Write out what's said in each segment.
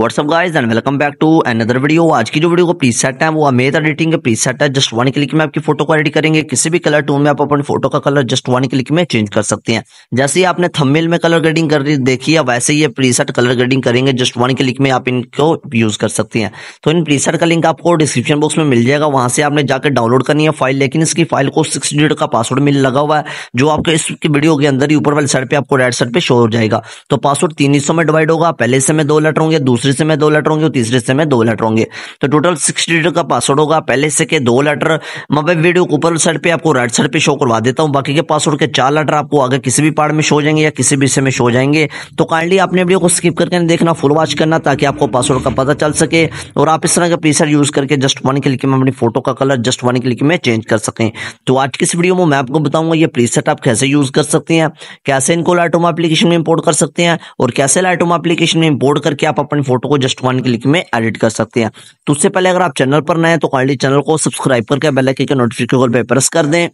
WhatsApp guys and welcome back to another video आज की जो वीडियो का सेट है वो अमेज एडिटिंग प्री सेट है जस्ट वन क्लिक में आपकी फोटो को एडिट करेंगे किसी भी कलर टोन में आप अपने फोटो का कलर जस्ट वन क्लिक में चेंज कर सकते हैं जैसे ही आपने थंबनेल में कलर ग्रेडिंग कर देखी है वैसे ही ये सेट कलर ग्रेडिंग करेंगे जस्ट वन क्लिक में आप इनको यूज कर सकते हैं तो इन प्री सेट का लिंक आपको डिस्क्रिप्शन बॉक्स में मिल जाएगा वहां से आपने जाकर डाउनलोड करनी है फाइल लेकिन इसकी फाइल को सिक्स डिजिट का पासवर्ड मिल लगा हुआ है जो आपके इस वीडियो के अंदर ही ऊपर वाले साइड पर आपको राइट साइड पर शो हो जाएगा तो पासवर्ड तीन हिस्सों में डिवाइड होगा पहले से मैं दो लेटर होंगे दूसरे दूसरे हिस्से में दो लेटर होंगे और तीसरे हिस्से में दो लेटर होंगे तो टोटल सिक्स डिजिट का पासवर्ड होगा पहले हिस्से के दो लेटर मैं वीडियो को ऊपर साइड पे आपको राइट साइड पे शो करवा देता हूँ बाकी के पासवर्ड के चार लेटर आपको आगे किसी भी पार्ट में शो जाएंगे या किसी भी हिस्से में शो जाएंगे तो काइंडली आपने वीडियो को स्किप करके देखना फुल वॉच करना ताकि आपको पासवर्ड का पता चल सके और आप इस तरह का पीसर यूज करके जस्ट वन क्लिक में अपनी फोटो का कलर जस्ट वन क्लिक में चेंज कर सकें तो आज की इस वीडियो में मैं आपको बताऊंगा ये प्रीसेट आप कैसे यूज कर सकते हैं कैसे इनको लाइटोम एप्लीकेशन में इंपोर्ट कर सकते हैं और कैसे लाइटोम एप्लीकेशन में इंपोर्ट करके आप अपनी फोटो फोटो को जस्ट वन क्लिक में एडिट कर सकते हैं तो उससे पहले अगर आप चैनल पर नए हैं तो कार्डली चैनल को सब्सक्राइब करके बेलाइकन के नोटिफिकेशन पर प्रेस कर दें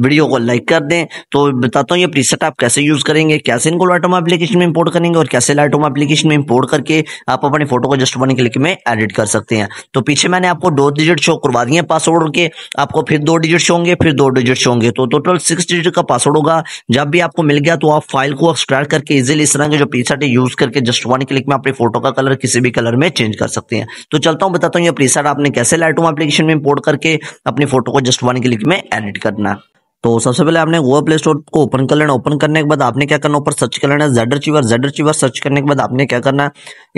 वीडियो को लाइक कर दें तो बताता हूँ ये प्रीसेट आप कैसे यूज़ करेंगे कैसे इनको लाइटोमा एप्लीकेशन में इंपोर्ट करेंगे और कैसे लाइटोमा एप्लीकेशन में इंपोर्ट करके आप अपनी फोटो को जस्ट वन क्लिक में एडिट कर सकते हैं तो पीछे मैंने आपको दो डिजिट शो करवा दिए पासवर्ड के आपको फिर दो डिजिट्स होंगे फिर दो डिजिट होंगे तो टोटल सिक्स डिजिट का पासवर्ड होगा जब भी आपको मिल गया तो आप फाइल को एक्सट्रैक्ट करके इजिली इस तरह के जो प्रीसेट यूज़ करके जस्ट वन क्लिक में अपनी फोटो का कलर किसी भी कलर में चेंज कर सकते हैं तो चलता हूँ बताता हूँ ये प्रीसेट आपने कैसे लाइटोमा एप्लीकेशन में इंपोर्ट करके अपनी फोटो को जस्ट वन क्लिक में एडिट करना तो सबसे पहले आपने गूगल प्ले स्टोर को ओपन कर लेना ओपन करने के बाद आपने क्या करना ऊपर सर्च कर लेना जेड चीवर जेडर अचीवर सर्च करने के बाद आपने क्या करना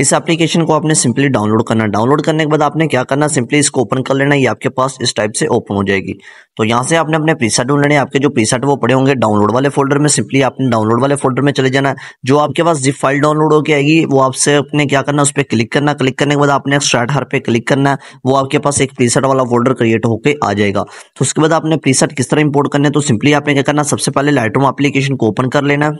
इस एप्लीकेशन को आपने सिंपली डाउनलोड करना डाउनलोड करने के बाद आपने क्या करना सिंपली इसको ओपन कर लेना ये आपके पास इस टाइप से ओपन हो जाएगी तो यहाँ से आपने अपने प्रीसेट ढूंढ लेने आपके जो प्रीसेट वो पड़े होंगे डाउनलोड वाले फोल्डर में सिंपली आपने डाउनलोड वाले फोल्डर में चले जाना जो आपके पास जिप फाइल डाउनलोड होकर आएगी वो आपसे अपने क्या करना उस पर क्लिक करना क्लिक करने के बाद आपने स्टार्ट हर पे क्लिक करना वो आपके पास एक प्रीसेट वाला फोल्डर क्रिएट होकर आ जाएगा तो उसके बाद आपने प्रीसेट किस तरह इंपोर्ट करने तो सिंपली आपने क्या करना सबसे पहले लाइटरूम एप्लीकेशन को ओपन कर लेना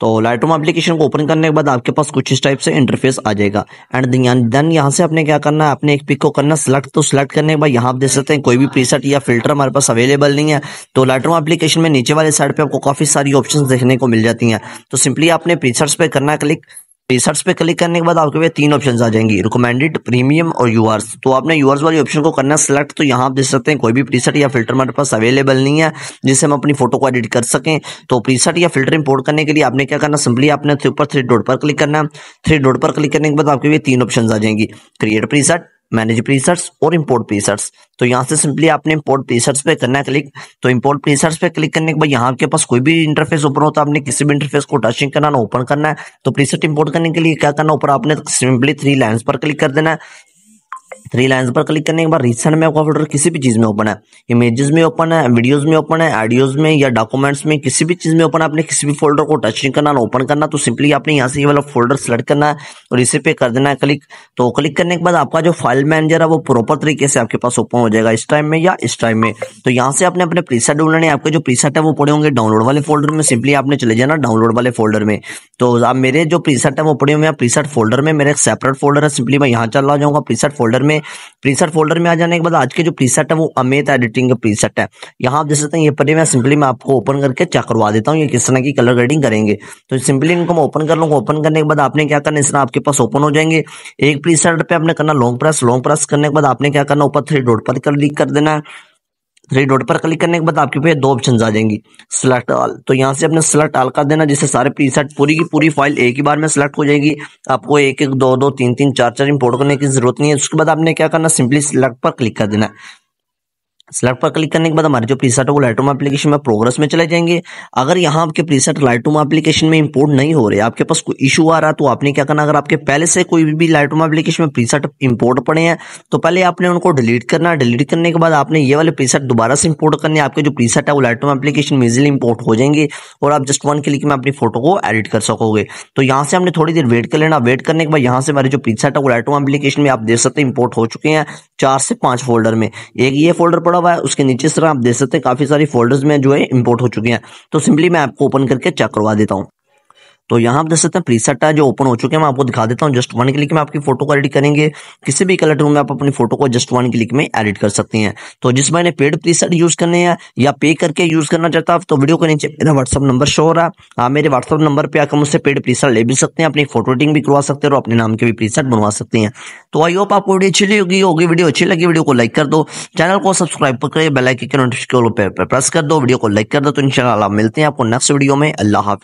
तो लाइटरूम एप्लीकेशन को ओपन करने के बाद आपके पास कुछ इस टाइप से इंटरफेस आ जाएगा एंड देन यहाँ से आपने क्या करना है आपने एक पिक को करना सेलेक्ट तो सिलेक्ट करने के बाद यहाँ आप देख सकते हैं कोई भी प्रीसेट या फिल्टर हमारे पास अवेलेबल नहीं है तो लाइटरूम एप्लीकेशन में नीचे वाले साइड पे आपको काफी सारी ऑप्शन देखने को मिल जाती है तो सिंपली आपने प्रीसेट्स पे करना क्लिक रिसर्च पे क्लिक करने के बाद आपके पास तीन ऑप्शन आ जाएंगी रिकमेंडेड प्रीमियम और यूआरस तो आपने यूआरस वाली ऑप्शन को करना सेलेक्ट तो यहाँ आप देख सकते हैं कोई भी प्रीसेट या फिल्टर हमारे पास अवेलेबल नहीं है जिससे हम अपनी फोटो को एडिट कर सकें तो प्रीसेट या फिल्टर इंपोर्ट करने के लिए आपने क्या करना सिंपली आपने ऊपर थ्री डॉट पर क्लिक करना है थ्री डॉट पर क्लिक करने के बाद आपके लिए तीन ऑप्शन आ जाएंगी क्रिएट प्रीसेट मैनेज प्रीसर्स और इम्पोर्ट प्रीसर्ट्स तो यहाँ से सिंपली आपने इम्पोर्ट प्रीसर्च पे करना है क्लिक तो इम्पोर्ट प्रीसर्स पे क्लिक करने के बाद यहाँ के पास कोई भी इंटरफेस ओपन होता है आपने किसी भी इंटरफेस को टचिंग करना ओपन करना है तो प्रीसेट इम्पोर्ट करने के लिए क्या करना ऊपर आपने सिंपली थ्री लाइन्स पर क्लिक कर देना है थ्री लाइन पर क्लिक करने के बाद रिसेंट में आपका फोल्डर किसी भी चीज़ में ओपन है इमेजेस में ओपन है वीडियोज में ओपन है ऑडियोज में या डॉक्यूमेंट्स में किसी भी चीज़ में ओपन आपने किसी भी फोल्डर को टच नहीं करना ओपन करना तो सिंपली आपने यहाँ से ये वाला फोल्डर सेलेक्ट करना है और इसे पे कर देना है क्लिक तो क्लिक करने के बाद आपका जो फाइल मैनेजर है वो प्रॉपर तरीके से आपके पास ओपन हो जाएगा इस टाइम में या इस टाइम में तो यहाँ से आपने अपने प्रीसेट ढूंढने आपके जो प्रीसेट है वो पड़े होंगे डाउनलोड वाले फोल्डर में सिंपली आपने चले जाना डाउनलोड वाले फोल्डर में तो आप मेरे जो प्रीसेट है वो पड़े हुए हैं प्रीसेट फोल्डर में मेरे एक सेपरेट फोल्डर है सिंपली मैं यहाँ चला जाऊँगा प्रीसेट फोल्डर में प्रीसेट फोल्डर में आ जाने के बाद आज के जो प्रीसेट है वो अमित एडिटिंग का प्रीसेट है यहाँ आप देख सकते हैं ये पर मैं सिंपली मैं आपको ओपन करके चेक करवा देता हूँ ये किस तरह की कलर ग्रेडिंग करेंगे तो सिंपली इनको मैं ओपन कर लूँगा ओपन करने के बाद आपने क्या करना इस तरह आपके पास ओपन हो जाएंगे एक प्रीसेट पे आपने करना लॉन्ग प्रेस लॉन्ग प्रेस करने के बाद आपने क्या करना ऊपर थ्री डॉट पर क्लिक कर देना है थ्री डॉट पर क्लिक करने के बाद आपके पे दो ऑप्शन आ जाएंगी सिलेक्ट ऑल तो यहाँ से अपने सिलेक्ट ऑल कर देना जिससे सारे प्री पूरी की पूरी फाइल एक ही बार में सिलेक्ट हो जाएगी आपको एक एक दो दो तीन तीन चार चार इंपोर्ट करने की जरूरत नहीं है उसके बाद आपने क्या करना सिंपली सिलेक्ट पर क्लिक कर देना सेलेक्ट पर क्लिक करने के बाद हमारे जो प्रीसेट है वो लाइटरूम एप्लीकेशन में प्रोग्रेस में चले जाएंगे अगर यहाँ आपके प्रीसेट लाइटरूम एप्लीकेशन में इंपोर्ट नहीं हो रहे आपके पास कोई इशू आ रहा है तो आपने क्या करना अगर आपके पहले से कोई भी लाइटरूम एप्लीकेशन में प्रीसेट इंपोर्ट पड़े हैं तो पहले आपने उनको डिलीट करना डिलीट करने के बाद आपने ये वाले प्रीसेट दोबारा से इंपोर्ट करने आपके जो प्रीसेट है वो लाइटरूम एप्लीकेशन में इजिली इंपोर्ट हो जाएंगे और आप जस्ट वन क्लिक में अपनी फोटो को एडिट कर सकोगे तो यहाँ से हमने थोड़ी देर वेट कर लेना वेट करने के बाद यहाँ से हमारे जो प्रीसेट है वो लाइटरूम एप्लीकेशन में आप देख सकते हैं इंपोर्ट हो चुके हैं चार से पांच फोल्डर में एक ये फोल्डर पड़ा हुआ है उसके नीचे सर आप देख सकते हैं काफी सारी फोल्डर्स में जो है इंपोर्ट हो चुके हैं तो सिंपली मैं आपको ओपन करके चेक करवा देता हूँ तो यहाँ आप देख सकते हैं प्रीसेट है जो ओपन हो चुके हैं मैं आपको दिखा देता हूँ जस्ट वन क्लिक में आपकी फोटो को एडिट करेंगे किसी भी कलर टूल में आप अपनी फोटो को जस्ट वन क्लिक में एडिट कर सकते हैं तो जिस मैंने पेड प्रीसेट यूज करने हैं या पे करके यूज करना चाहता तो वीडियो के नीचे मेरा व्हाट्सअप नंबर शो हो रहा है मेरे व्हाट्सअप नंबर पर आकर मुझसे पेड प्रीसेट ले भी सकते हैं अपनी फोटो एडिटिंग भी करवा सकते हैं और अपने नाम के भी प्रीसेट बनवा सकते हैं तो आई होप आपको वीडियो अच्छी लगी होगी वीडियो अच्छी लगी वीडियो को लाइक कर दो चैनल को सब्सक्राइब करिए बेलाइक के नोटिफिकेशन पर प्रेस कर दो वीडियो को लाइक कर दो तो शाला मिलते हैं आपको नेक्स्ट वीडियो में अल्लाह हाफि